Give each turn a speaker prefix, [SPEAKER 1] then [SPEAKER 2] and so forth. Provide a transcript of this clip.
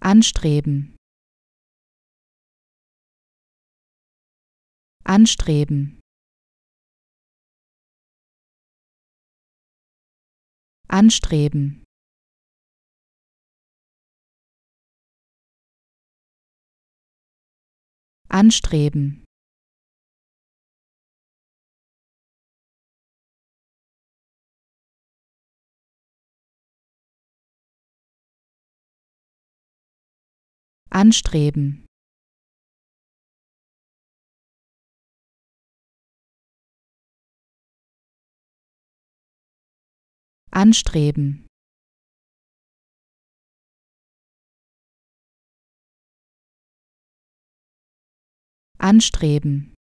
[SPEAKER 1] anstreben anstreben anstreben anstreben anstreben anstreben anstreben